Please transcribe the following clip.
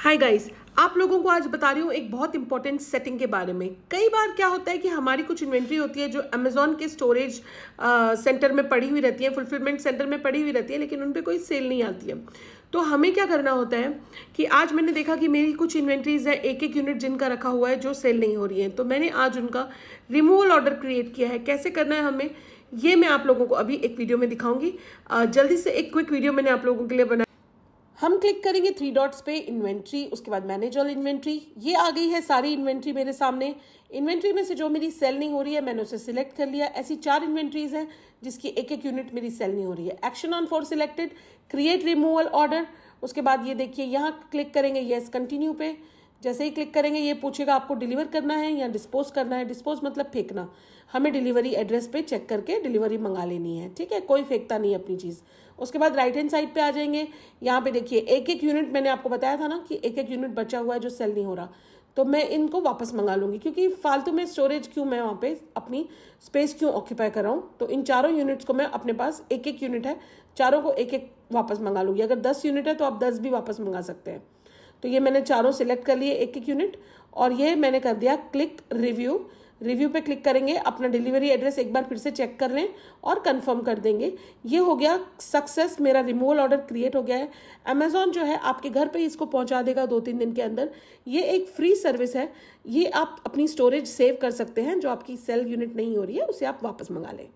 hi guys आप लोगों को आज बता रही हूँ एक बहुत इंपॉर्टेंट सेटिंग के बारे में कई बार क्या होता है कि हमारी कुछ इन्वेंट्री होती है जो अमेजोन के स्टोरेज सेंटर में पड़ी हुई रहती है फुलफिलमेंट सेंटर में पड़ी हुई रहती है लेकिन उन पर कोई सेल नहीं आती है तो हमें क्या करना होता है कि आज मैंने देखा कि मेरी कुछ इन्वेंट्रीज़ है एक एक यूनिट जिनका रखा हुआ है जो सेल नहीं हो रही है तो मैंने आज उनका रिमूवल ऑर्डर क्रिएट किया है कैसे करना है हमें ये मैं आप लोगों को अभी एक वीडियो में दिखाऊंगी जल्दी से एक क्विक वीडियो मैंने आप लोगों के लिए बनाया हम क्लिक करेंगे थ्री डॉट्स पे इन्वेंट्री उसके बाद मैनेज ऑल इन्वेंट्री ये आ गई है सारी इन्वेंट्री मेरे सामने इन्वेंट्री में से जो मेरी सेल नहीं हो रही है मैंने उसे सिलेक्ट कर लिया ऐसी चार इन्वेंट्रीज हैं जिसकी एक एक यूनिट मेरी सेल नहीं हो रही है action on for selected create removal order उसके बाद ये देखिए यहाँ क्लिक करेंगे येस कंटिन्यू पे जैसे ही क्लिक करेंगे ये पूछेगा आपको डिलीवर करना है या डिस्पोज करना है डिस्पोज मतलब फेंकना हमें डिलीवरी एड्रेस पे चेक करके डिलीवरी मंगा लेनी है ठीक है कोई फेंकता नहीं अपनी चीज़ उसके बाद राइट हैंड साइड पे आ जाएंगे यहाँ पे देखिए एक एक यूनिट मैंने आपको बताया था ना कि एक एक यूनिट बचा हुआ है जो सेल नहीं हो रहा तो मैं इनको वापस मंगा लूँगी क्योंकि फालतू में स्टोरेज क्यों मैं वहाँ पे अपनी स्पेस क्यों ऑक्यूपाई कर रहा हूँ तो इन चारों यूनिट्स को मैं अपने पास एक एक यूनिट है चारों को एक एक वापस मंगा लूँगी अगर दस यूनिट है तो आप दस भी वापस मंगा सकते हैं तो ये मैंने चारों सेलेक्ट कर लिए एक एक यूनिट और ये मैंने कर दिया क्लिक रिव्यू रिव्यू पे क्लिक करेंगे अपना डिलीवरी एड्रेस एक बार फिर से चेक कर लें और कंफर्म कर देंगे ये हो गया सक्सेस मेरा रिमूवल ऑर्डर क्रिएट हो गया है अमेजोन जो है आपके घर पे इसको पहुंचा देगा दो तीन दिन के अंदर ये एक फ्री सर्विस है ये आप अपनी स्टोरेज सेव कर सकते हैं जो आपकी सेल यूनिट नहीं हो रही है उसे आप वापस मंगा लें